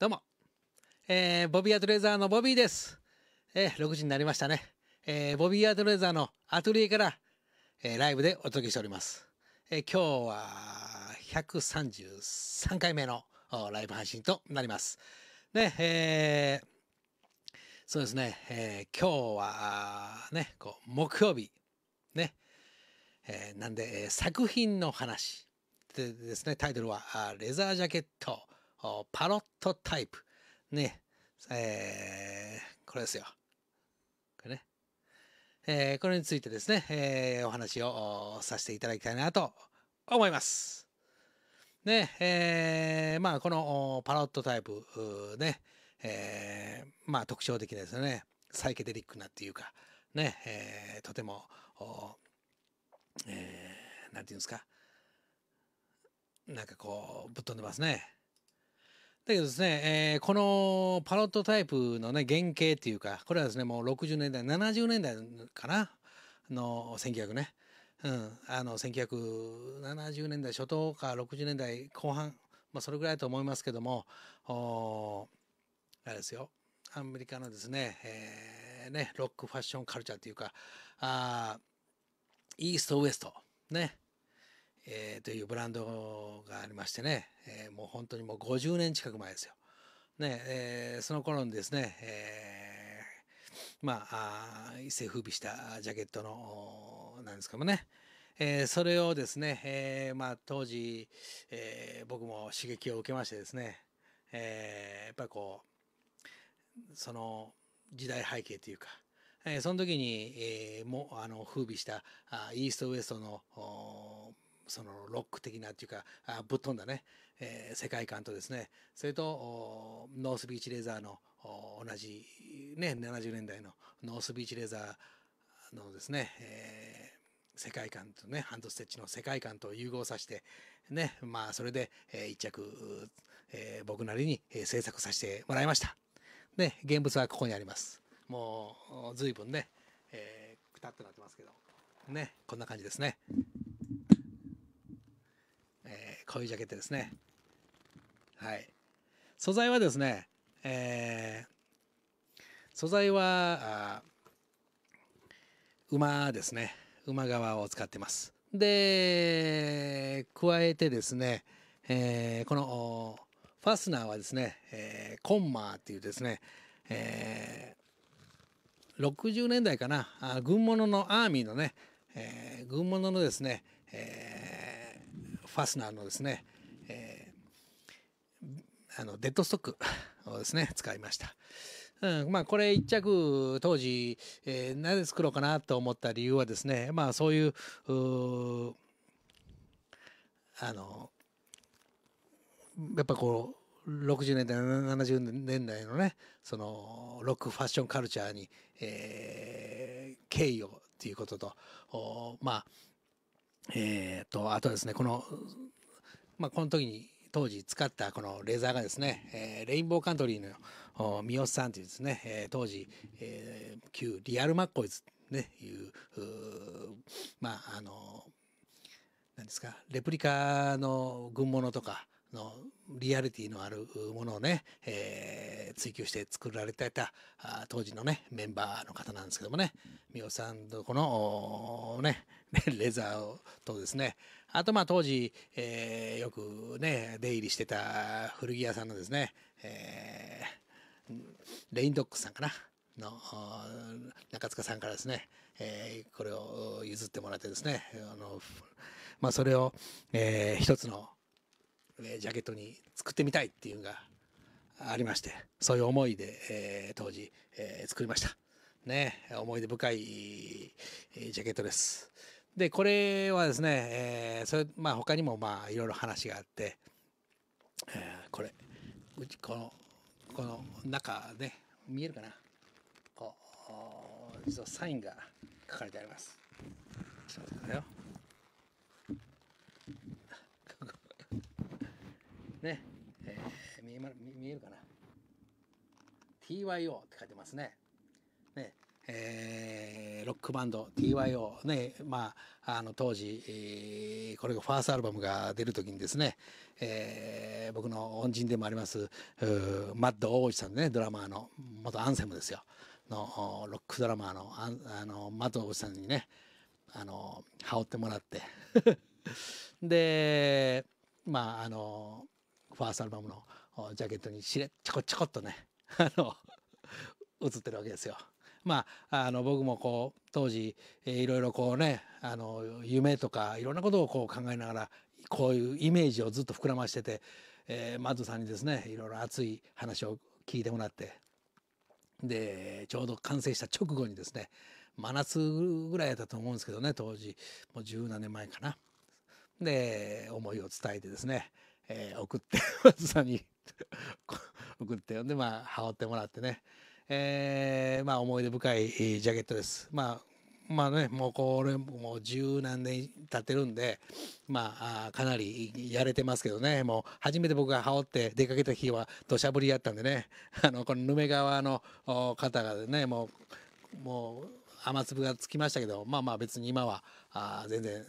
どうも、えー、ボビーアトレーザーのボビーです。えー、6時になりましたね。えー、ボビーアトレーザーのアトリエから、えー、ライブでお届けしております。えー、今日は133回目のライブ配信となります。ね、えー、そうですね、えー、今日は、ね、こう、木曜日、ね、えー、なんで、えー、作品の話でですね、タイトルは、レザージャケット、パロットタイプ。ね。えー、これですよ。これね。えー、これについてですね、えー、お話をさせていただきたいなと思います。ね、えー、まあこのパロットタイプね、えー、まあ特徴的ですよね。サイケデリックなっていうか、ね、えー、とても、えー、なんていうんですか、なんかこう、ぶっ飛んでますね。だけどですね、えー、このパロットタイプのね原型っていうかこれはですねもう60年代70年代かなの1900ね、うん、あの1970年代初頭か60年代後半、まあ、それぐらいだと思いますけどもあれですよアメリカのですね,、えーね、ねロックファッションカルチャーっていうかあーイーストウエストねえー、というブランドがありましてね、えー、もう本当にもう50年近く前ですよ。ねえー、その頃にですね、えー、まああ一世風靡したジャケットのなんですけどもね、えー、それをですね、えーまあ、当時、えー、僕も刺激を受けましてですね、えー、やっぱりこうその時代背景というか、えー、その時に、えー、もあの風靡したあイーストウエストのそのロック的なっていうかあぶっ飛んだね、えー、世界観とですねそれとノースビーチレーザーの同じね70年代のノースビーチレーザーのですね、えー世界観とねハンドステッチの世界観と融合させてねまあそれで、えー、一着、えー、僕なりに、えー、制作させてもらいましたね現物はここにありますもう随分ね、えくたっとなってますけどねこんな感じですねこういうジャケットですねはい素材はですねえー、素材は馬ですね馬革を使ってますで加えてですね、えー、このファスナーはですね、えー、コンマーっていうですね、えー、60年代かな軍物のアーミーのね、えー、軍物のですね、えーファスナーのですね、えー、あのデッドストックをですね使いました。うん、まあこれ一着当時、えー、なぜ作ろうかなと思った理由はですねまあそういうあのやっぱこう60年代70年代のねそのロックファッションカルチャーに、えー、敬意をっていうこととまあえー、とあとですねこの、まあ、この時に当時使ったこのレーザーがですね、えー、レインボーカントリーの三好さんというですね、えー、当時、えー、旧リアルマッコイズねいうまああの何ですかレプリカの軍物とかのリアリティのあるものをね、えー、追求して作られていた当時のねメンバーの方なんですけどもね三好さんとこのね、レザーとですね、あとまあ当時、えー、よくね、出入りしてた古着屋さんのですね、えー、レインドックスさんかな、の中塚さんからですね、えー、これを譲ってもらってですね、あのまあ、それを、えー、一つの、えー、ジャケットに作ってみたいっていうのがありまして、そういう思いで、えー、当時、えー、作りました。ね、思い出深い、えー、ジャケットです。でこれはですね、えー、それまあ他にもまあいろいろ話があって、えー、これうちこのこの中ね見えるかなこう実はサインが書かれてあります。ちょっと待ってよ。ね、えー、見えま見えるかな ?TYO って書いてますね。えー、ロックバンド TYO ね、まあ、あの当時、えー、これがファーストアルバムが出る時にですね、えー、僕の恩人でもありますマッド大内さんねドラマーの元アンセムですよのロックドラマーのあのマッド大内さんにねあの羽織ってもらって でまああのファーストアルバムのジャケットにしれちょこちょこっとね あの映ってるわけですよ。まあ、あの僕もこう当時、えー、いろいろこうねあの夢とかいろんなことをこう考えながらこういうイメージをずっと膨らましてて、えー、マズさんにですねいろいろ熱い話を聞いてもらってでちょうど完成した直後にですね真夏ぐらいやったと思うんですけどね当時もう十何年前かな。で思いを伝えてですね、えー、送って松さんに 送ってでまあ羽織ってもらってねえー、まあ思い出深いジャケットです。まあまあね、もうこれもう十何年経ってるんで、まあ、かなりやれてますけどね、もう初めて僕が羽織って出かけた日は土砂降りやったんでね、あの、このヌメ川の方がね、もう、もう雨粒がつきましたけど、まあまあ別に今は、あ全然、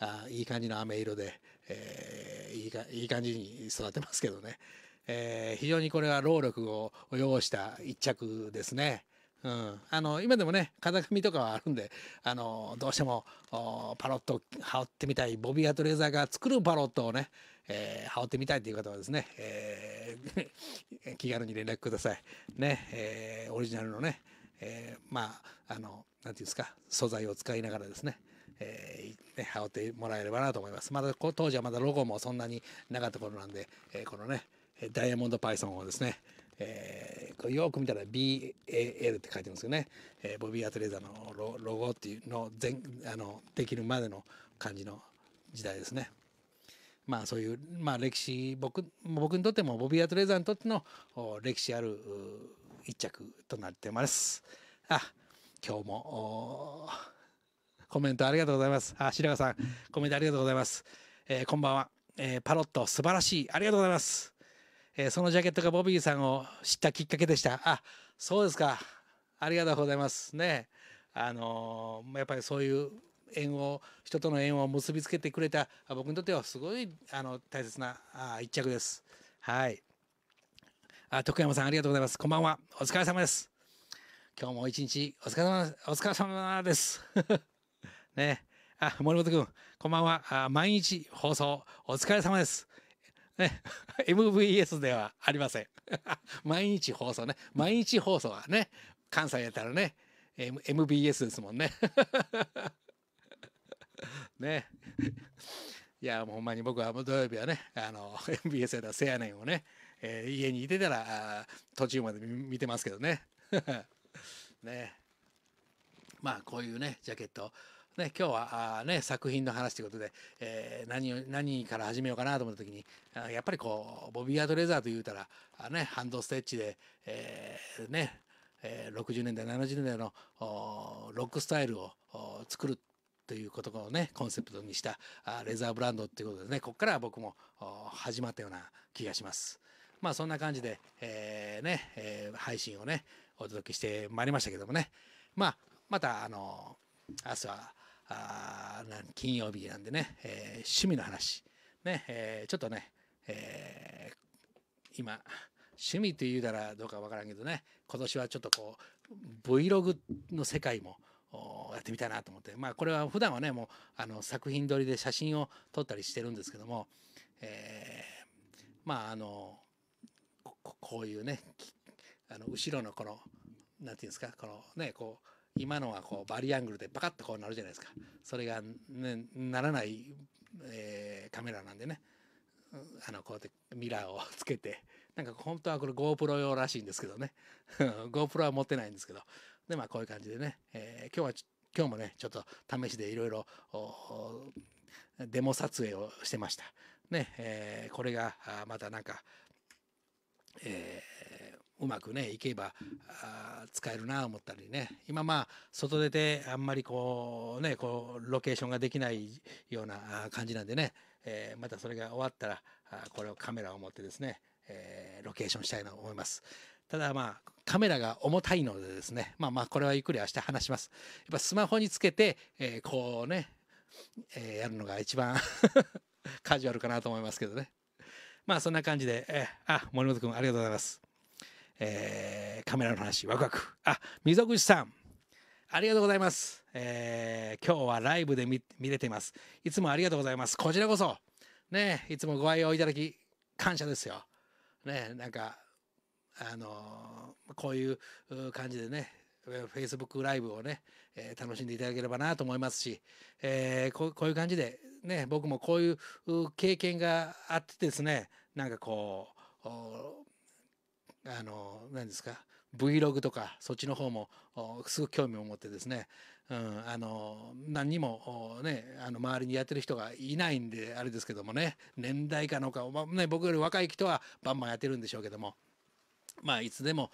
あいい感じの飴色で、えー、いいかいい感じに育てますけどね。えー、非常にこれは労力を要した一着ですね。うん、あの今でもね風上とかはあるんであのどうしてもパロット羽織ってみたいボビアトレーザーが作るパロットをね、えー、羽織ってみたいという方はですね、えー、気軽に連絡ください。ね、えー、オリジナルのね、えー、まああの何て言うんですか素材を使いながらですね、えー、ね羽織ってもらえればなと思います。まだ当時はまだロゴもそんなになかった頃なんで、えー、このねダイヤモンドパイソンをですね、えー、これよく見たら BAL って書いてますよね、えー、ボビー・アトレーザーのロロゴっていうの全あのできるまでの感じの時代ですね。まあそういう、まあ、歴史僕僕にとってもボビー・アトレーザーにとっての歴史ある一着となってます。あ今日もコメントありがとうございます。あ白川さんコメントありがとうございます。えー、こんばんは、えー、パロット素晴らしいありがとうございます。えー、そのジャケットがボビーさんを知ったきっかけでした。あ、そうですか。ありがとうございますね。あのー、やっぱりそういう縁を人との縁を結びつけてくれた僕にとってはすごいあの大切なあ一着です。はい。あ徳山さんありがとうございます。こんばんは。お疲れ様です。今日も一日お疲れ様お疲れ様です。ね。あ森本君こんばんはあ。毎日放送お疲れ様です。ね、MVS ではありません。毎日放送ね。毎日放送はね、関西やったらね、M、MBS ですもんね。ね。いや、もうほんまに僕はもう土曜日はね、あの、MBS やったらせやねんをね、えー、家にいてたら、途中まで見てますけどね。ね。まあ、こういうね、ジャケット。ね、今日はね、作品の話ということで、えー、何を何から始めようかなと思った時にやっぱりこうボビー・アドレザーというたらねハンドステッチで、えー、ね、えー、60年代70年代のロックスタイルを作るということをねコンセプトにしたレザーブランドっていうことでねここから僕も始まったような気がします。まあそんな感じで、えー、ね、えー、配信をねお届けしてまいりましたけどもねまあまたあの明日はあ金曜日なんでね、えー、趣味の話、ねえー、ちょっとね、えー、今趣味というたらどうかわからんけどね今年はちょっとこう Vlog の世界もやってみたいなと思ってまあこれは普段はねもうあの作品撮りで写真を撮ったりしてるんですけども、えー、まああのこういうねあの後ろのこの何て言うんですかこのねこう今のはこうバリアングルでパカッとこうなるじゃないですかそれが、ね、ならない、えー、カメラなんでねあのこうやってミラーをつけてなんか本当はこれ GoPro 用らしいんですけどね GoPro は持ってないんですけどでまあこういう感じでね、えー、今日は今日もねちょっと試しでいろいろデモ撮影をしてましたね、えー、これがまたなんか、えーうまくねいけばあ使えるなと思ったりね今まあ外出てあんまりこうねこうロケーションができないような感じなんでね、えー、またそれが終わったらあこれをカメラを持ってですね、えー、ロケーションしたいなと思います。ただまあカメラが重たいのでですねまあまあこれはゆっくり明日話します。やっぱスマホにつけて、えー、こうね、えー、やるのが一番 カジュアルかなと思いますけどね。まあそんな感じで、えー、あ森本君ありがとうございます。えー、カメラの話ワクワクあ溝口さんありがとうございます、えー、今日はライブで見れてますいつもありがとうございますこちらこそねいつもご愛用いただき感謝ですよねなんかあのー、こういう感じでねフェイスブックライブをね、えー、楽しんでいただければなと思いますし、えー、こういう感じで、ね、僕もこういう経験があってですねなんかこうあの何ですか Vlog とかそっちの方もすごく興味を持ってですね、うん、あの何にも、ね、あの周りにやってる人がいないんであれですけどもね年代かのか、まね、僕より若い人はバンバンやってるんでしょうけども。まあ、いつでも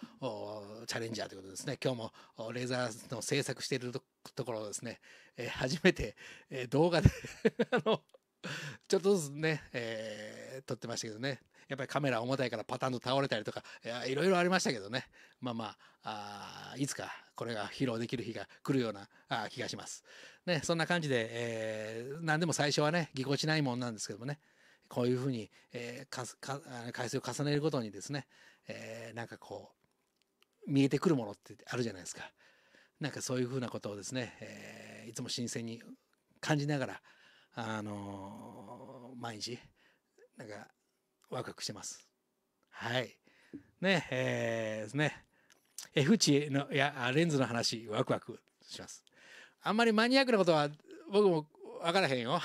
チャレンジャーということですね今日もレーザーの制作しているところをですね、えー、初めて、えー、動画で あの ちょっとずつね、えー、撮ってましたけどね。やっぱりカメラ重たいからパタンと倒れたりとか、いろいろありましたけどね。まあまあ、あいつかこれが披露できる日が来るようなあ気がします。ね、そんな感じで、えー、何でも最初はね、ぎこちないもんなんですけどもね。こういうふうに、えー、回数を重ねるごとにですね、えー、なんかこう、見えてくるものってあるじゃないですか。なんかそういうふうなことをですね、えー、いつも新鮮に感じながら、あの毎日、なんか、ワクワクしてます。はい。ね、えー、ですね。F 値の、いや、レンズの話、ワクワクします。あんまりマニアックなことは、僕もわからへんよ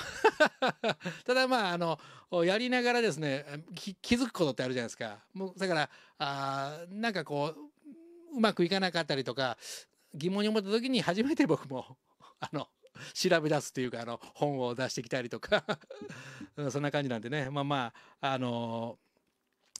ただまああのやりながらですね気づくことってあるじゃないですかもうだからあなんかこううまくいかなかったりとか疑問に思った時に初めて僕もあの 調べ出すというかあの本を出してきたりとか そんな感じなんでねまあまああの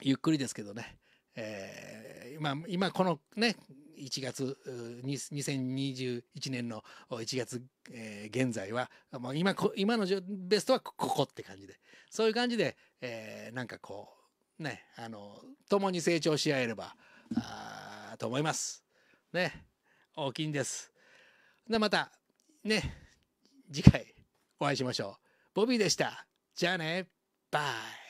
ゆっくりですけどね、えー、今このね1月2021年の1月、えー、現在は、今今のベストはここって感じでそういう感じで、えー、なんかこうねあの共に成長し合えればあと思います。ね大きいんです。でまたね次回お会いしましょう。ボビーでした。じゃあね。バイ。